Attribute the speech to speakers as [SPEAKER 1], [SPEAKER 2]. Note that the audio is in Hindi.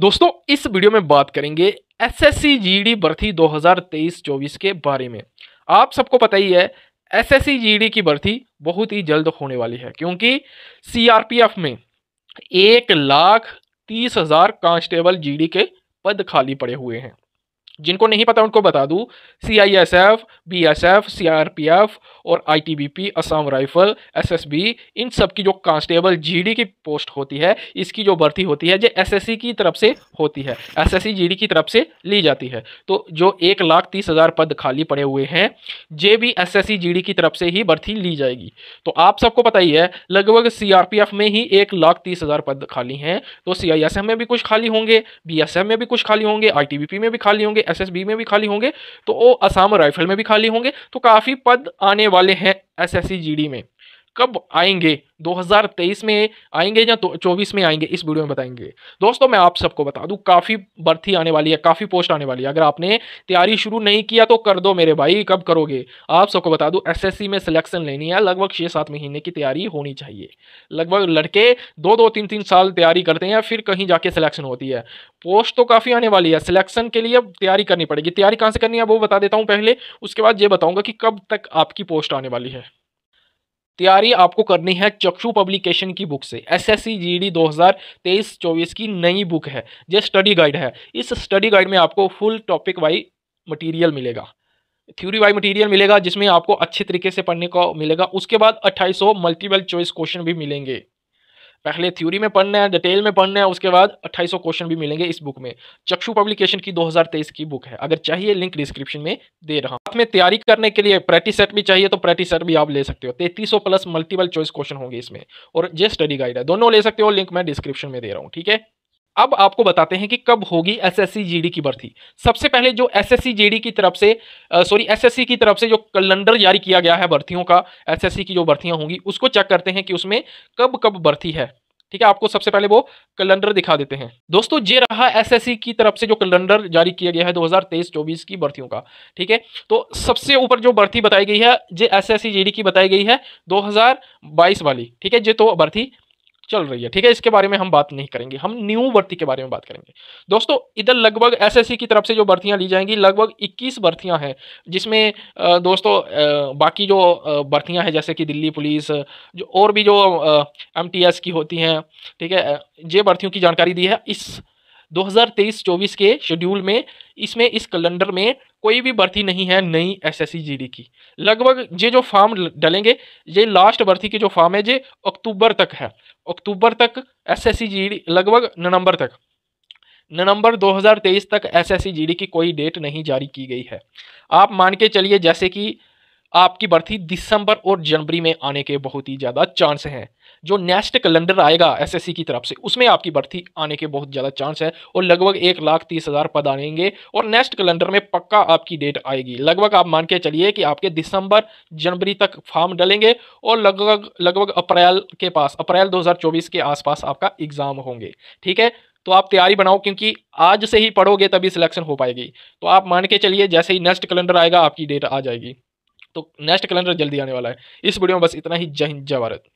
[SPEAKER 1] दोस्तों इस वीडियो में बात करेंगे एसएससी जीडी e भर्ती 2023-24 के बारे में आप सबको पता ही है एसएससी जीडी e की भर्ती बहुत ही जल्द होने वाली है क्योंकि सीआरपीएफ में एक लाख तीस हजार कांस्टेबल जीडी e के पद खाली पड़े हुए हैं जिनको नहीं पता उनको बता दूँ C I S F B S F C R P F और I T B P Assam rifle S S B इन सब की जो कांस्टेबल जी डी की पोस्ट होती है इसकी जो भर्ती होती है जो एस एस सी की तरफ से होती है S S C G D की तरफ से ली जाती है तो जो एक लाख तीस हज़ार पद खाली पड़े हुए हैं जे भी S S C G D की तरफ से ही भर्ती ली जाएगी तो आप सबको पता ही है लगभग सी आर पी एफ में ही एक लाख तीस हज़ार पद खाली हैं तो सी आई एस एफ में भी कुछ खाली होंगे बी एस एफ में भी कुछ खाली होंगे आई टी बी पी में भी खाली होंगे एसएसबी में भी खाली होंगे तो वो असम राइफल में भी खाली होंगे तो काफ़ी पद आने वाले हैं एसएससी जीडी में कब आएंगे 2023 में आएंगे या तो 24 में आएंगे इस वीडियो में बताएंगे दोस्तों मैं आप सबको बता दूं काफ़ी भर्ती आने वाली है काफ़ी पोस्ट आने वाली है अगर आपने तैयारी शुरू नहीं किया तो कर दो मेरे भाई कब करोगे आप सबको बता दूं एसएससी में सिलेक्शन लेनी है लगभग छः सात महीने की तैयारी होनी चाहिए लगभग लड़के दो दो तीन तीन साल तैयारी करते हैं फिर कहीं जाके सिलेक्शन होती है पोस्ट तो काफ़ी आने वाली है सिलेक्शन के लिए तैयारी करनी पड़ेगी तैयारी कहाँ से करनी है वो बता देता हूँ पहले उसके बाद ये बताऊँगा कि कब तक आपकी पोस्ट आने वाली है तैयारी आपको करनी है चक्षु पब्लिकेशन की बुक से S S C G D दो हज़ार तेईस चौबीस की नई बुक है जो स्टडी गाइड है इस स्टडी गाइड में आपको फुल टॉपिक वाई मटीरियल मिलेगा थ्योरी वाई मटेरियल मिलेगा जिसमें आपको अच्छे तरीके से पढ़ने को मिलेगा उसके बाद 2800 मल्टीपल चॉइस क्वेश्चन भी मिलेंगे पहले थ्योरी में पढ़ना है डिटेल में पढ़ना है उसके बाद 2800 क्वेश्चन भी मिलेंगे इस बुक में चक्षु पब्लिकेशन की 2023 की बुक है अगर चाहिए लिंक डिस्क्रिप्शन में दे रहा हूँ में तैयारी करने के लिए प्रैक्टिस सेट भी चाहिए तो प्रैक्टिस सेट भी आप ले सकते हो तैतीस प्लस मल्टीपल चॉइस क्वेश्चन होंगे इसमें और जे स्टडी गाइड है दोनों ले सकते हो लिंक मैं डिस्क्रिप्शन में दे रहा हूँ ठीक है अब आपको बताते हैं कि कब होगी एसएससी जीडी की भर्ती सबसे पहले जो एसएससी जीडी की तरफ से सॉरी एसएससी की तरफ से जो कैलेंडर जारी किया गया है भर्तियों का एसएससी की जो भर्तियां होंगी उसको चेक करते हैं कि उसमें कब कब भर्ती है ठीक है आपको सबसे पहले वो कैलेंडर दिखा देते हैं दोस्तों ये रहा एसएससी की तरफ से जो कैलेंडर जारी किया गया है 2023-24 की भर्तियों का ठीक है तो सबसे ऊपर जो भर्ती बताई गई है जे एसएससी जीडी की बताई गई है 2022 वाली ठीक है जे तो भर्ती चल रही है ठीक है इसके बारे में हम बात नहीं करेंगे हम न्यू भर्ती के बारे में बात करेंगे दोस्तों इधर लगभग एसएससी की तरफ से जो भर्तियां ली जाएंगी लगभग 21 भर्तियां हैं जिसमें दोस्तों बाकी जो भर्तियां हैं जैसे कि दिल्ली पुलिस जो और भी जो एम की होती हैं ठीक है ये भर्तियों की जानकारी दी है इस 2023-24 के शेड्यूल में इसमें इस कैलेंडर में कोई भी भर्ती नहीं है नई एसएससी जीडी की लगभग ये जो फॉर्म डलेंगे ये लास्ट भर्ती की जो फॉर्म है ये अक्टूबर तक है अक्टूबर तक एसएससी जीडी लगभग नवंबर तक नवंबर 2023 तक एसएससी जीडी की कोई डेट नहीं जारी की गई है आप मान के चलिए जैसे कि आपकी भर्ती दिसंबर और जनवरी में आने के बहुत ही ज़्यादा चांस हैं जो नेक्स्ट कैलेंडर आएगा एसएससी की तरफ से उसमें आपकी भर्ती आने के बहुत ज़्यादा चांस है और लगभग एक लाख तीस हज़ार पद आएंगे और नेक्स्ट कैलेंडर में पक्का आपकी डेट आएगी लगभग आप मान के चलिए कि आपके दिसंबर जनवरी तक फॉर्म डलेंगे और लगभग लगभग अप्रैल के पास अप्रैल दो के आसपास आपका एग्ज़ाम होंगे ठीक है तो आप तैयारी बनाओ क्योंकि आज से ही पढ़ोगे तभी सिलेक्शन हो पाएगी तो आप मान के चलिए जैसे ही नेक्स्ट कैलेंडर आएगा आपकी डेट आ जाएगी तो नेक्स्ट कैलेंडर जल्दी आने वाला है इस वीडियो में बस इतना ही जय हिंद जय भारत